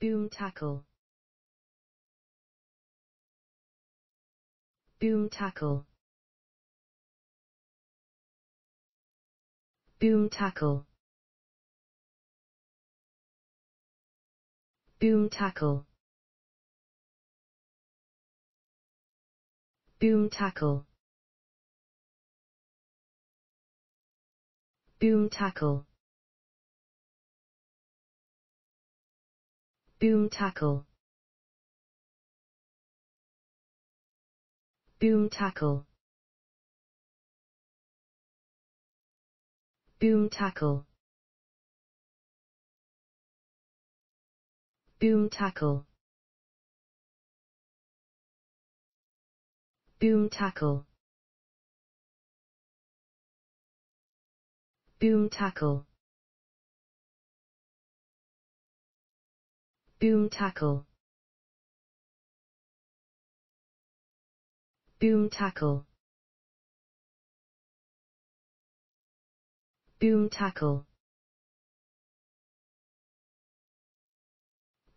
Boom tackle. Boom tackle. Boom tackle. Boom tackle. Boom tackle. Boom tackle. Boom tackle. Boom tackle. Boom tackle. Boom tackle. Boom tackle. Boom tackle. Boom tackle. Boom tackle. Boom tackle.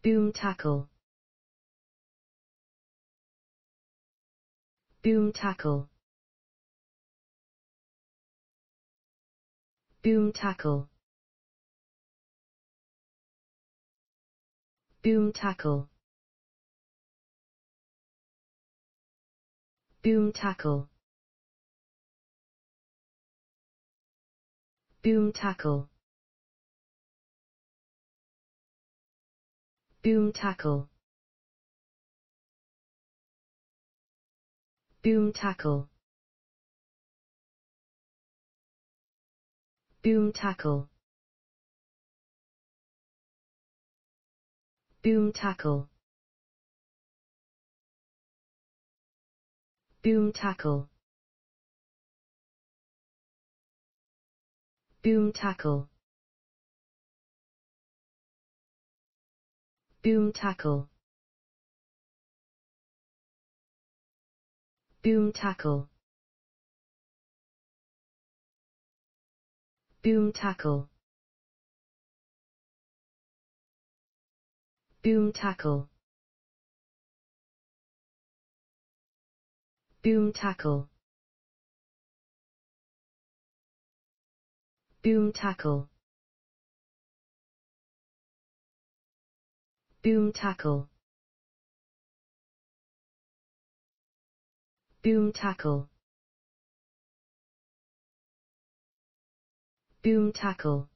Boom tackle. Boom tackle. Boom tackle. Boom tackle. Boom tackle. Boom tackle. Boom tackle. Boom tackle. Boom tackle. Boom tackle. Boom tackle. Boom tackle. Boom tackle. Boom tackle. Boom tackle. Boom tackle. Boom tackle. Boom tackle. Boom tackle. Boom tackle. Boom tackle.